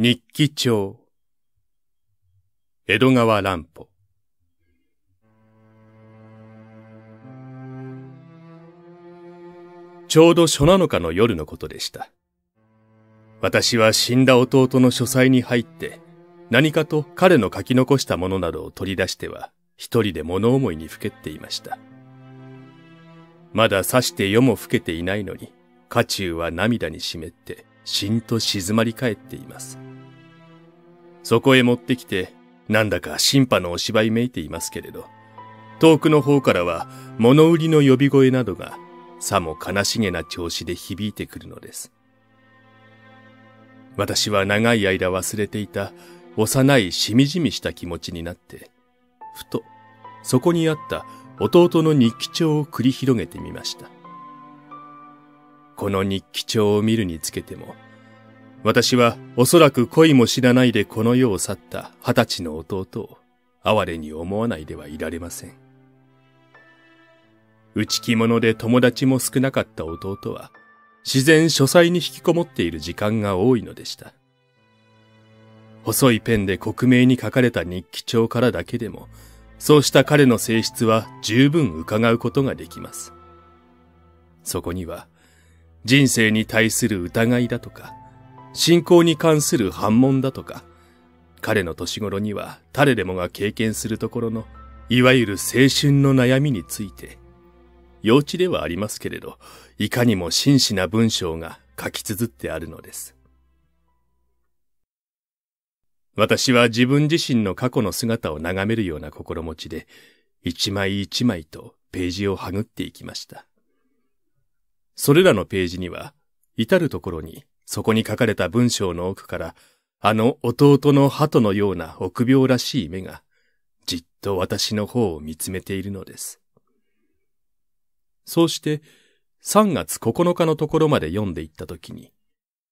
日記帳江戸川乱歩ちょうど初七日の夜のことでした。私は死んだ弟の書斎に入って、何かと彼の書き残したものなどを取り出しては、一人で物思いにふけっていました。まだ刺して夜もふけていないのに、家中は涙に湿って、しんと静まり返っています。そこへ持ってきて、なんだか審判のお芝居めいていますけれど、遠くの方からは物売りの呼び声などが、さも悲しげな調子で響いてくるのです。私は長い間忘れていた幼いしみじみした気持ちになって、ふとそこにあった弟の日記帳を繰り広げてみました。この日記帳を見るにつけても、私はおそらく恋も知らないでこの世を去った二十歳の弟を哀れに思わないではいられません。内気者で友達も少なかった弟は自然書斎に引きこもっている時間が多いのでした。細いペンで克明に書かれた日記帳からだけでもそうした彼の性質は十分伺うことができます。そこには人生に対する疑いだとか信仰に関する反問だとか、彼の年頃には誰でもが経験するところの、いわゆる青春の悩みについて、幼稚ではありますけれど、いかにも真摯な文章が書き綴ってあるのです。私は自分自身の過去の姿を眺めるような心持ちで、一枚一枚とページをはぐっていきました。それらのページには、至るところにそこに書かれた文章の奥から、あの弟の鳩のような臆病らしい目が、じっと私の方を見つめているのです。そうして、3月9日のところまで読んでいったときに、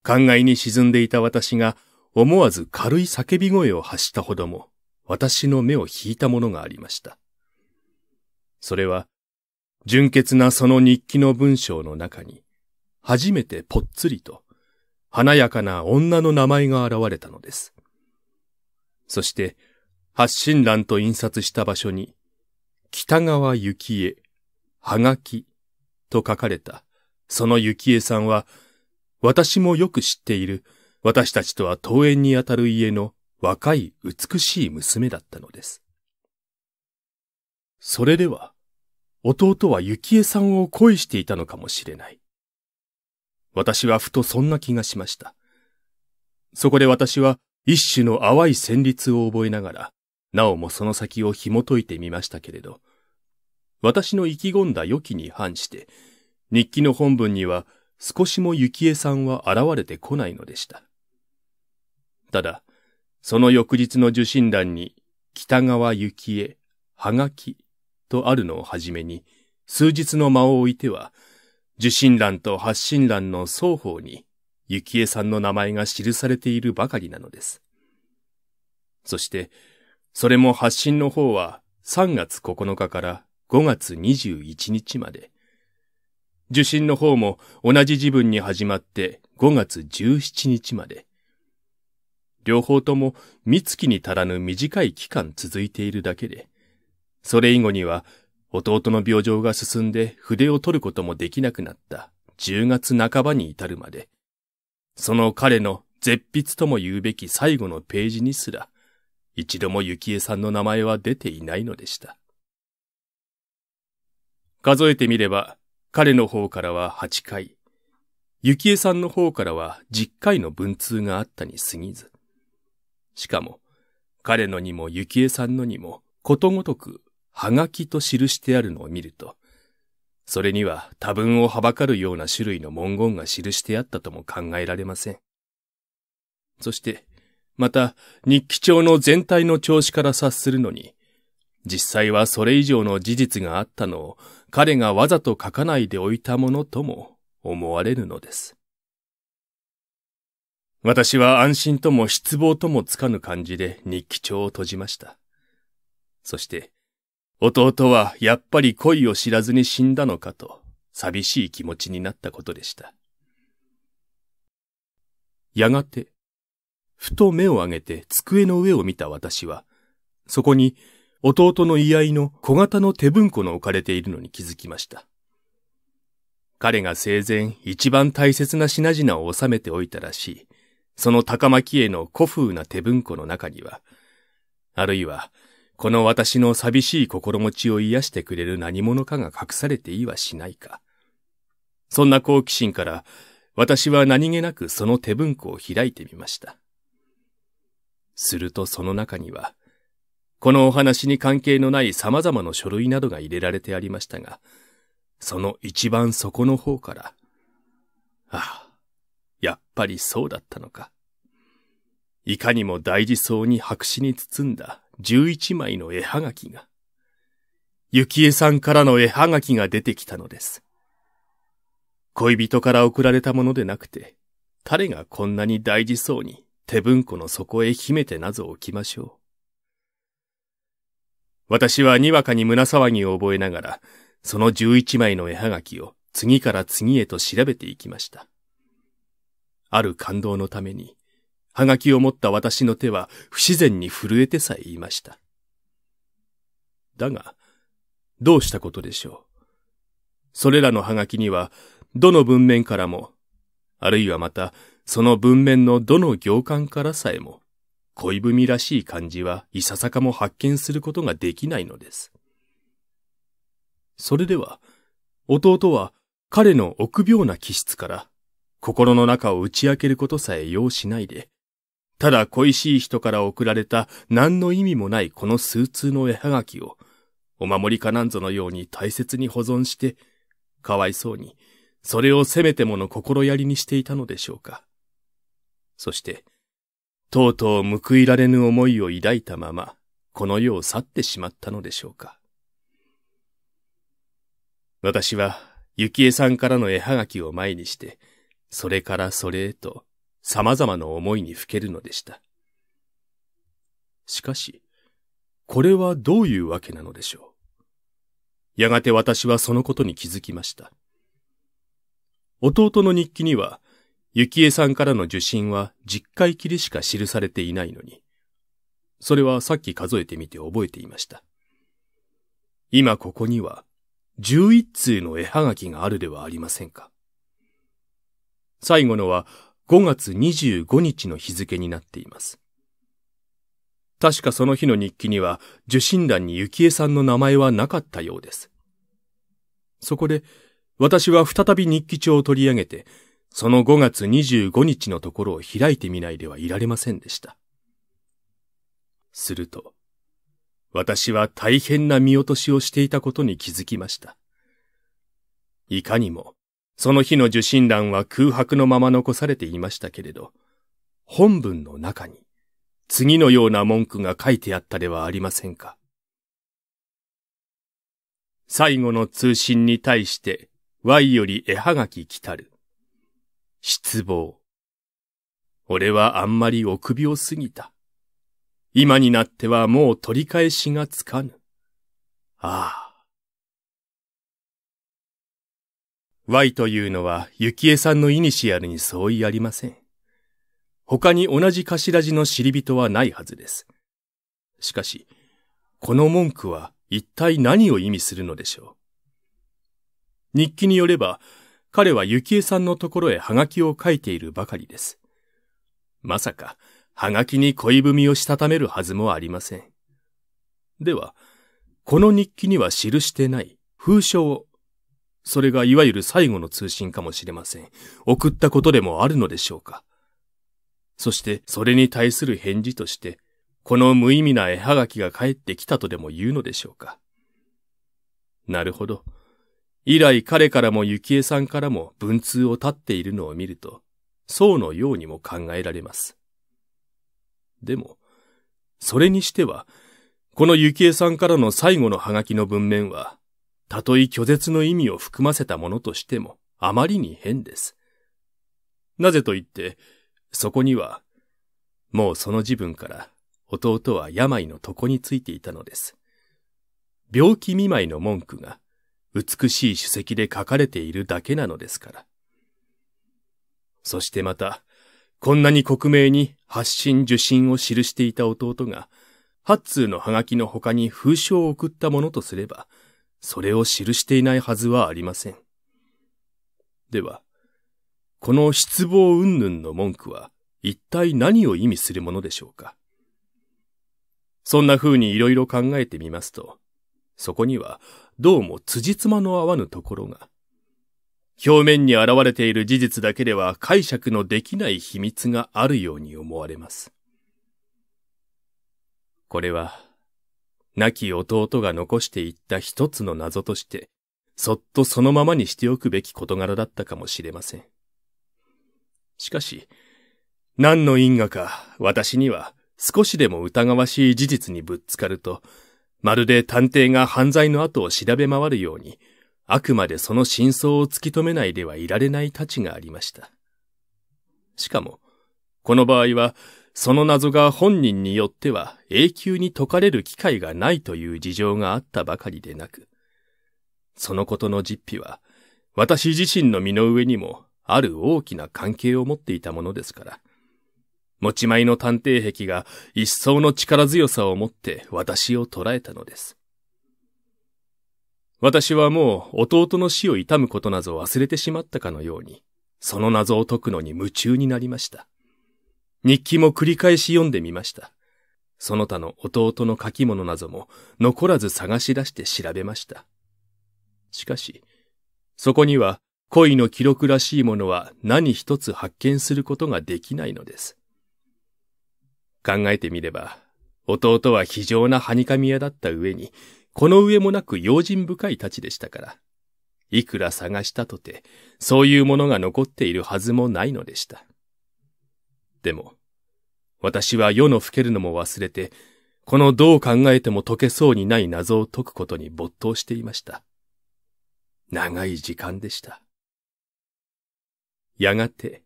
考えに沈んでいた私が思わず軽い叫び声を発したほども、私の目を引いたものがありました。それは、純潔なその日記の文章の中に、初めてぽっつりと、華やかな女の名前が現れたのです。そして、発信欄と印刷した場所に、北川幸恵、はがき、と書かれた、その幸恵さんは、私もよく知っている、私たちとは遠園にあたる家の若い美しい娘だったのです。それでは、弟は幸恵さんを恋していたのかもしれない。私はふとそんな気がしました。そこで私は一種の淡い旋律を覚えながら、なおもその先を紐解いてみましたけれど、私の意気込んだ良きに反して、日記の本文には少しも幸恵さんは現れてこないのでした。ただ、その翌日の受信欄に、北川幸恵、はがき、とあるのをはじめに、数日の間を置いては、受信欄と発信欄の双方に、幸恵さんの名前が記されているばかりなのです。そして、それも発信の方は3月9日から5月21日まで。受信の方も同じ時分に始まって5月17日まで。両方とも三月に足らぬ短い期間続いているだけで、それ以後には弟の病状が進んで筆を取ることもできなくなった10月半ばに至るまで、その彼の絶筆とも言うべき最後のページにすら、一度も幸恵さんの名前は出ていないのでした。数えてみれば、彼の方からは8回、幸恵さんの方からは10回の文通があったに過ぎず。しかも、彼のにも幸恵さんのにも、ことごとくはがきと記してあるのを見ると、それには多分をはばかるような種類の文言が記してあったとも考えられません。そして、また日記帳の全体の調子から察するのに、実際はそれ以上の事実があったのを彼がわざと書かないでおいたものとも思われるのです。私は安心とも失望ともつかぬ感じで日記帳を閉じました。そして、弟はやっぱり恋を知らずに死んだのかと、寂しい気持ちになったことでした。やがて、ふと目を上げて机の上を見た私は、そこに弟の居合の小型の手文庫の置かれているのに気づきました。彼が生前一番大切な品々を収めておいたらしい、その高巻への古風な手文庫の中には、あるいはこの私の寂しい心持ちを癒してくれる何者かが隠されていはしないか。そんな好奇心から、私は何気なくその手文庫を開いてみました。するとその中には、このお話に関係のない様々な書類などが入れられてありましたが、その一番底の方から、ああ、やっぱりそうだったのか。いかにも大事そうに白紙に包んだ11枚の絵はがきが、幸恵さんからの絵はがきが出てきたのです。恋人から送られたものでなくて、彼がこんなに大事そうに手文庫の底へ秘めて謎を置きましょう。私はにわかに胸騒ぎを覚えながら、その十一枚の絵はがきを次から次へと調べていきました。ある感動のために、はがきを持った私の手は不自然に震えてさえ言いました。だが、どうしたことでしょう。それらのはがきには、どの文面からも、あるいはまた、その文面のどの行間からさえも、恋文らしい感じはいささかも発見することができないのです。それでは、弟は彼の臆病な気質から、心の中を打ち明けることさえ要しないで、ただ恋しい人から送られた何の意味もないこの数通の絵はがきを、お守りかなんぞのように大切に保存して、かわいそうに、それをせめてもの心やりにしていたのでしょうか。そして、とうとう報いられぬ思いを抱いたまま、この世を去ってしまったのでしょうか。私は、幸恵さんからの絵はがきを前にして、それからそれへと、様々な思いにふけるのでした。しかし、これはどういうわけなのでしょう。やがて私はそのことに気づきました。弟の日記には、幸恵さんからの受信は10回きりしか記されていないのに、それはさっき数えてみて覚えていました。今ここには、11通の絵はがきがあるではありませんか。最後のは5月25日の日付になっています。確かその日の日記には受信欄に幸恵さんの名前はなかったようです。そこで私は再び日記帳を取り上げて、その5月25日のところを開いてみないではいられませんでした。すると、私は大変な見落としをしていたことに気づきました。いかにも、その日の受信欄は空白のまま残されていましたけれど、本文の中に次のような文句が書いてあったではありませんか。最後の通信に対して Y より絵はがき来たる。失望。俺はあんまり臆病すぎた。今になってはもう取り返しがつかぬ。ああ。Y というのは、幸恵さんのイニシアルに相違ありません。他に同じ頭字の知り人はないはずです。しかし、この文句は一体何を意味するのでしょう。日記によれば、彼は幸恵さんのところへハガキを書いているばかりです。まさか、ハガキに恋文をしたためるはずもありません。では、この日記には記してない封書をそれがいわゆる最後の通信かもしれません。送ったことでもあるのでしょうか。そして、それに対する返事として、この無意味な絵はがきが返ってきたとでも言うのでしょうか。なるほど。以来彼からも幸恵さんからも文通を立っているのを見ると、そうのようにも考えられます。でも、それにしては、この幸恵さんからの最後のはがきの文面は、たとえ拒絶の意味を含ませたものとしても、あまりに変です。なぜと言って、そこには、もうその時分から弟は病の床についていたのです。病気見舞いの文句が美しい主席で書かれているだけなのですから。そしてまた、こんなに克明に発信受信を記していた弟が、八通のハガキの他に封書を送ったものとすれば、それを記していないはずはありません。では、この失望云々の文句は一体何を意味するものでしょうかそんな風に色々考えてみますと、そこにはどうも辻褄の合わぬところが、表面に現れている事実だけでは解釈のできない秘密があるように思われます。これは亡き弟が残していった一つの謎として、そっとそのままにしておくべき事柄だったかもしれません。しかし、何の因果か私には少しでも疑わしい事実にぶっつかると、まるで探偵が犯罪の後を調べ回るように、あくまでその真相を突き止めないではいられないたちがありました。しかも、この場合はその謎が本人によっては永久に解かれる機会がないという事情があったばかりでなく、そのことの実費は、私自身の身の上にもある大きな関係を持っていたものですから、持ち前の探偵癖が一層の力強さを持って私を捉えたのです。私はもう弟の死を悼むことなど忘れてしまったかのように、その謎を解くのに夢中になりました。日記も繰り返し読んでみました。その他の弟の書き物なども残らず探し出して調べました。しかし、そこには恋の記録らしいものは何一つ発見することができないのです。考えてみれば、弟は非常なはにかみ屋だった上に、この上もなく用心深いたちでしたから、いくら探したとて、そういうものが残っているはずもないのでした。でも、私は世の老けるのも忘れて、このどう考えても解けそうにない謎を解くことに没頭していました。長い時間でした。やがて、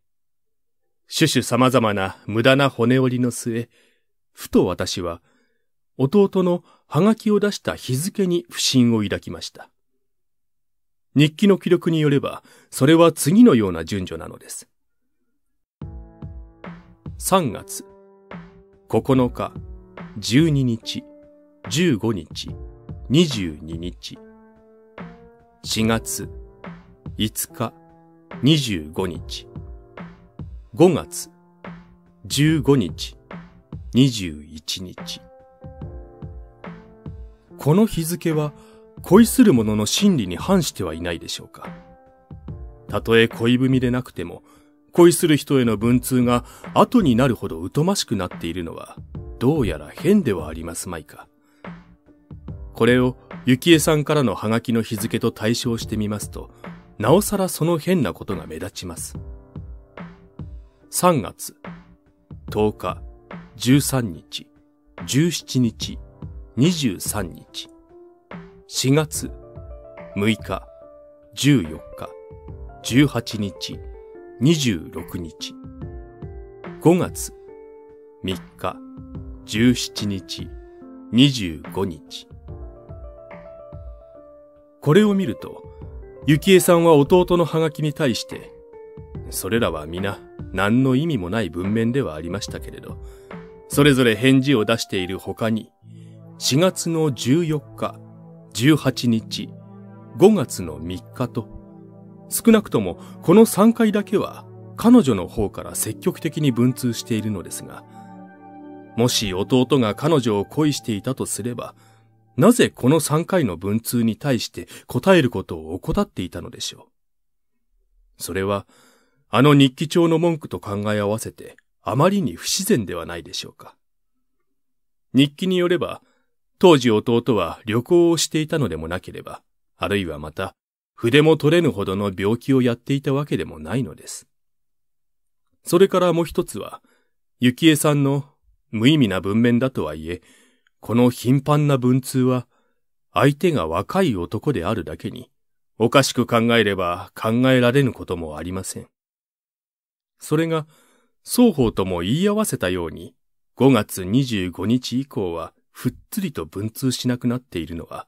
種々様々な無駄な骨折りの末、ふと私は、弟のハガキを出した日付に不信を抱きました。日記の記録によれば、それは次のような順序なのです。3月9日、12日、15日、22日。4月5日、25日。5月15日、21日。この日付は恋する者の心理に反してはいないでしょうか。たとえ恋文でなくても、恋する人への文通が後になるほど疎ましくなっているのは、どうやら変ではありますまいか。これを、幸恵さんからのハガキの日付と対照してみますと、なおさらその変なことが目立ちます。3月、10日、13日、17日、23日、4月、6日、14日、18日、26日、5月3日、17日、25日。これを見ると、幸恵さんは弟のハガキに対して、それらは皆何の意味もない文面ではありましたけれど、それぞれ返事を出している他に、4月の14日、18日、5月の3日と、少なくともこの3回だけは彼女の方から積極的に文通しているのですが、もし弟が彼女を恋していたとすれば、なぜこの3回の文通に対して答えることを怠っていたのでしょう。それは、あの日記帳の文句と考え合わせて、あまりに不自然ではないでしょうか。日記によれば、当時弟は旅行をしていたのでもなければ、あるいはまた、筆も取れぬほどの病気をやっていたわけでもないのです。それからもう一つは、幸恵さんの無意味な文面だとはいえ、この頻繁な文通は、相手が若い男であるだけに、おかしく考えれば考えられぬこともありません。それが、双方とも言い合わせたように、5月25日以降は、ふっつりと文通しなくなっているのは、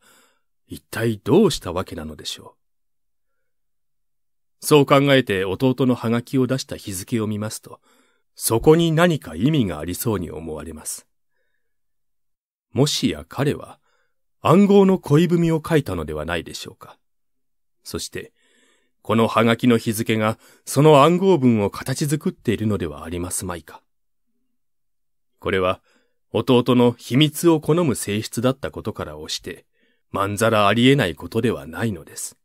一体どうしたわけなのでしょう。そう考えて弟のハガキを出した日付を見ますと、そこに何か意味がありそうに思われます。もしや彼は暗号の恋文を書いたのではないでしょうか。そして、このハガキの日付がその暗号文を形作っているのではありますまいか。これは弟の秘密を好む性質だったことから押して、まんざらありえないことではないのです。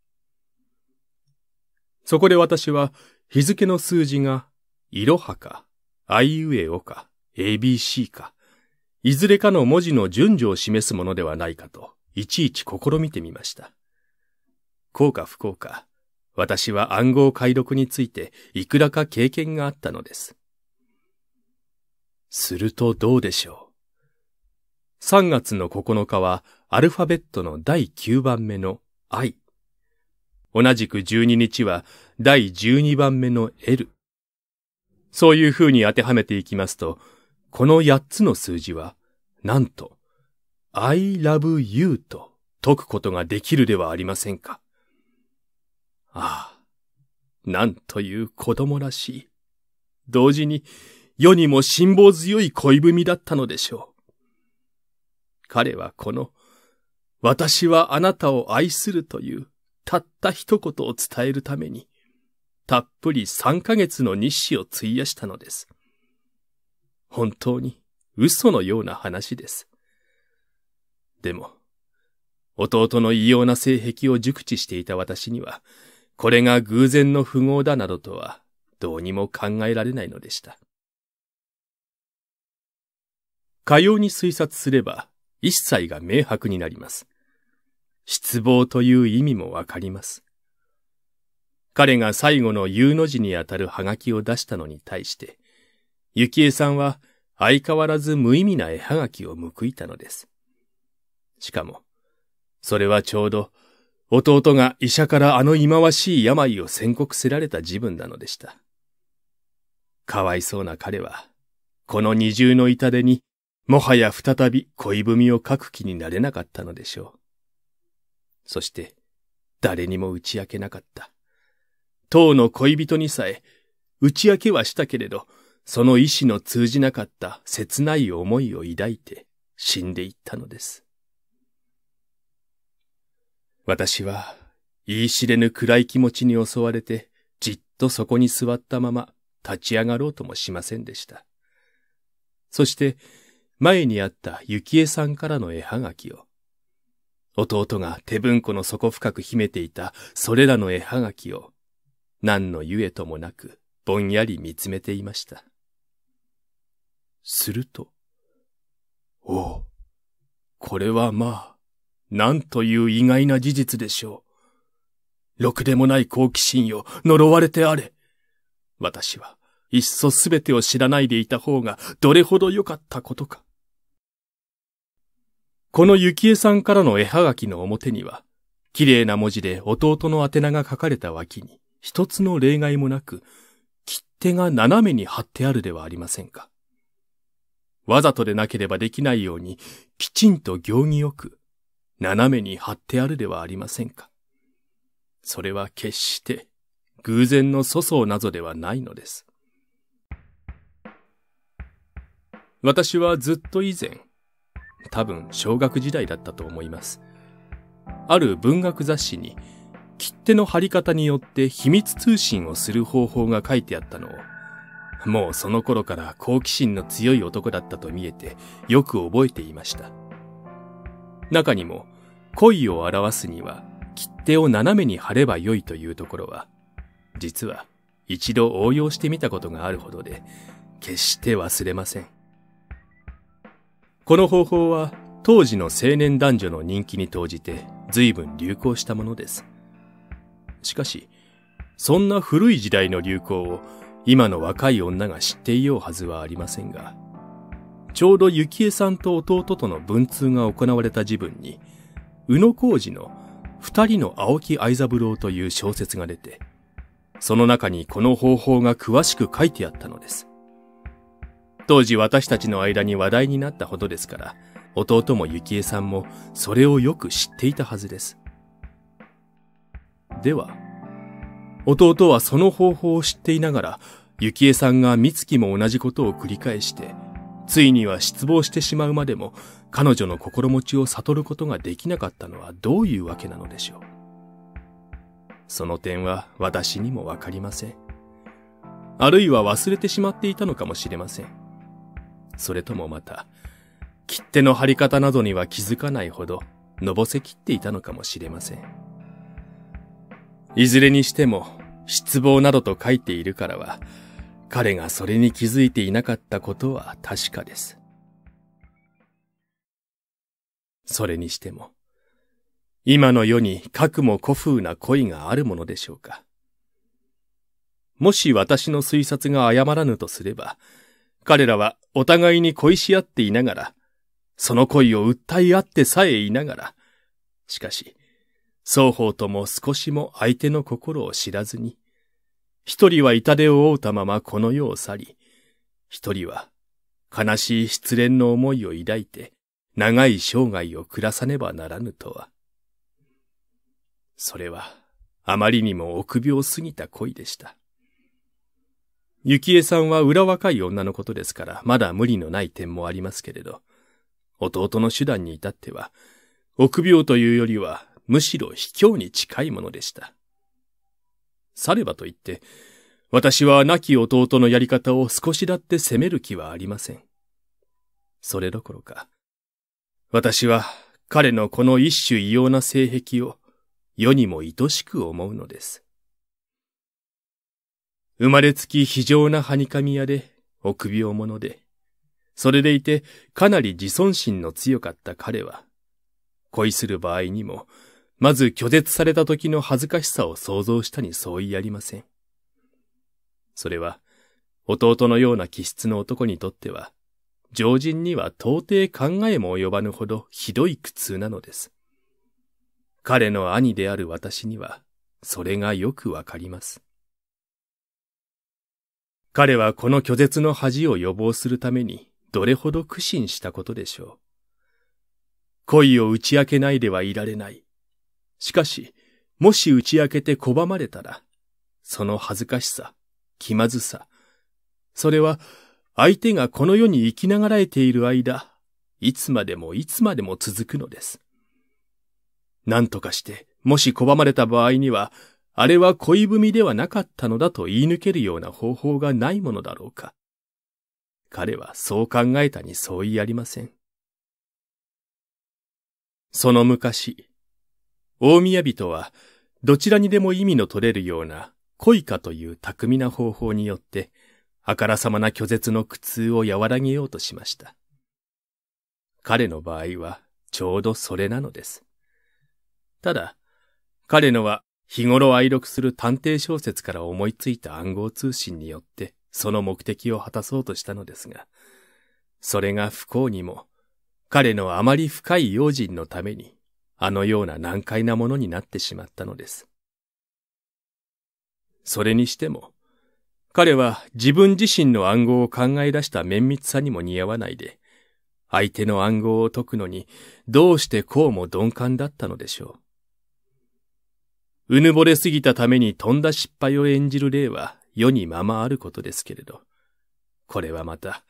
そこで私は日付の数字が、いろはか、あいうえおか、ABC か、いずれかの文字の順序を示すものではないかと、いちいち試みてみました。こうか不幸か、私は暗号解読についていくらか経験があったのです。するとどうでしょう。3月の9日はアルファベットの第9番目の I。同じく12日は第12番目の L。そういう風に当てはめていきますと、この8つの数字は、なんと、I love you と解くことができるではありませんか。ああ、なんという子供らしい。同時に、世にも辛抱強い恋文だったのでしょう。彼はこの、私はあなたを愛するというたった一言を伝えるために、たっぷり3ヶ月の日誌を費やしたのです。本当に嘘のような話です。でも、弟の異様な性癖を熟知していた私には、これが偶然の符号だなどとは、どうにも考えられないのでした。かように推察すれば、一切が明白になります。失望という意味もわかります。彼が最後の U の字にあたるハガキを出したのに対して、幸恵さんは相変わらず無意味な絵はがきを報いたのです。しかも、それはちょうど、弟が医者からあの忌まわしい病を宣告せられた自分なのでした。かわいそうな彼は、この二重の痛手に、もはや再び恋文を書く気になれなかったのでしょう。そして、誰にも打ち明けなかった。当の恋人にさえ、打ち明けはしたけれど、その意志の通じなかった切ない思いを抱いて死んでいったのです。私は、言い知れぬ暗い気持ちに襲われて、じっとそこに座ったまま立ち上がろうともしませんでした。そして、前にあった幸恵さんからの絵はがきを、弟が手文庫の底深く秘めていたそれらの絵はがきを、何のゆえともなく、ぼんやり見つめていました。すると、おお、これはまあ、なんという意外な事実でしょう。ろくでもない好奇心よ、呪われてあれ。私は、いっそすべてを知らないでいた方が、どれほど良かったことか。この幸恵さんからの絵はがきの表には、綺麗な文字で弟の宛名が書かれた脇に、一つの例外もなく、切手が斜めに貼ってあるではありませんか。わざとでなければできないように、きちんと行儀よく、斜めに貼ってあるではありませんか。それは決して、偶然の粗相などではないのです。私はずっと以前、多分小学時代だったと思います。ある文学雑誌に、切手の貼り方によって秘密通信をする方法が書いてあったのを、もうその頃から好奇心の強い男だったと見えてよく覚えていました。中にも恋を表すには切手を斜めに貼ればよいというところは、実は一度応用してみたことがあるほどで、決して忘れません。この方法は当時の青年男女の人気に投じて随分流行したものです。しかし、そんな古い時代の流行を今の若い女が知っていようはずはありませんが、ちょうど幸恵さんと弟との文通が行われた時分に、宇野浩二の二人の青木愛三郎という小説が出て、その中にこの方法が詳しく書いてあったのです。当時私たちの間に話題になったほどですから、弟も幸恵さんもそれをよく知っていたはずです。では、弟はその方法を知っていながら、幸恵さんが美月も同じことを繰り返して、ついには失望してしまうまでも彼女の心持ちを悟ることができなかったのはどういうわけなのでしょう。その点は私にもわかりません。あるいは忘れてしまっていたのかもしれません。それともまた、切手の貼り方などには気づかないほど、のぼせきっていたのかもしれません。いずれにしても、失望などと書いているからは、彼がそれに気づいていなかったことは確かです。それにしても、今の世にかくも古風な恋があるものでしょうか。もし私の推察が誤らぬとすれば、彼らはお互いに恋し合っていながら、その恋を訴え合ってさえいながら、しかし、双方とも少しも相手の心を知らずに、一人は痛手を負うたままこの世を去り、一人は悲しい失恋の思いを抱いて、長い生涯を暮らさねばならぬとは。それは、あまりにも臆病すぎた恋でした。幸恵さんは裏若い女のことですから、まだ無理のない点もありますけれど、弟の手段に至っては、臆病というよりは、むしろ卑怯に近いものでした。さればといって、私は亡き弟のやり方を少しだって責める気はありません。それどころか、私は彼のこの一種異様な性癖を世にも愛しく思うのです。生まれつき非常なはにかみ屋で、臆病者で、それでいてかなり自尊心の強かった彼は、恋する場合にも、まず拒絶された時の恥ずかしさを想像したに相違ありません。それは、弟のような気質の男にとっては、常人には到底考えも及ばぬほどひどい苦痛なのです。彼の兄である私には、それがよくわかります。彼はこの拒絶の恥を予防するためにどれほど苦心したことでしょう。恋を打ち明けないではいられない。しかし、もし打ち明けて拒まれたら、その恥ずかしさ、気まずさ、それは相手がこの世に生きながらえている間、いつまでもいつまでも続くのです。何とかして、もし拒まれた場合には、あれは恋文ではなかったのだと言い抜けるような方法がないものだろうか。彼はそう考えたに相違ありません。その昔、大宮人は、どちらにでも意味の取れるような恋かという巧みな方法によって、あからさまな拒絶の苦痛を和らげようとしました。彼の場合は、ちょうどそれなのです。ただ、彼のは日頃愛読する探偵小説から思いついた暗号通信によってその目的を果たそうとしたのですが、それが不幸にも、彼のあまり深い用心のために、あのような難解なものになってしまったのです。それにしても、彼は自分自身の暗号を考え出した綿密さにも似合わないで、相手の暗号を解くのにどうしてこうも鈍感だったのでしょう。うぬぼれすぎたためにとんだ失敗を演じる例は世にままあることですけれど、これはまた、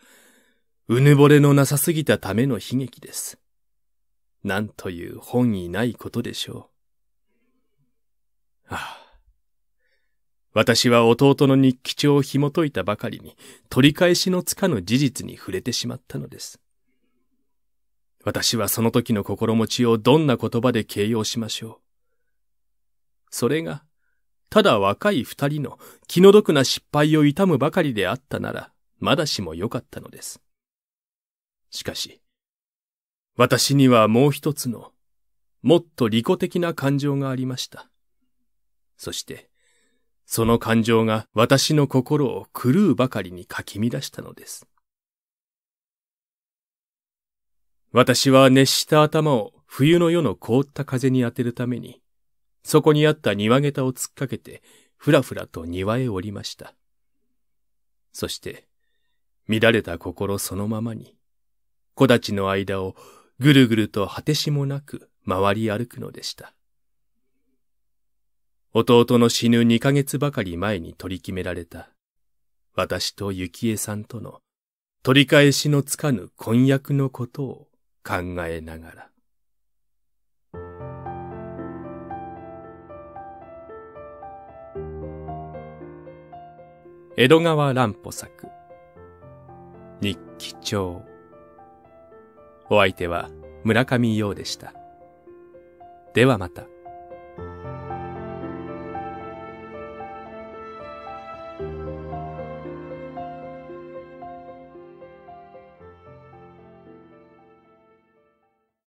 うぬぼれのなさすぎたための悲劇です。なんという本意ないことでしょう。ああ、私は弟の日記帳を紐解いたばかりに、取り返しのつかぬ事実に触れてしまったのです。私はその時の心持ちをどんな言葉で形容しましょう。それが、ただ若い二人の気の毒な失敗を痛むばかりであったなら、まだしもよかったのです。しかし、私にはもう一つの、もっと利己的な感情がありました。そして、その感情が私の心を狂うばかりにかき乱したのです。私は熱した頭を冬の夜の凍った風に当てるために、そこにあった庭下駄を突っかけて、ふらふらと庭へ降りました。そして、乱れた心そのままに、木立の間をぐるぐると果てしもなく回り歩くのでした。弟の死ぬ二ヶ月ばかり前に取り決められた、私と幸恵さんとの取り返しのつかぬ婚約のことを考えながら。江戸川乱歩作日記帳お相手は村上洋でした。ではまた。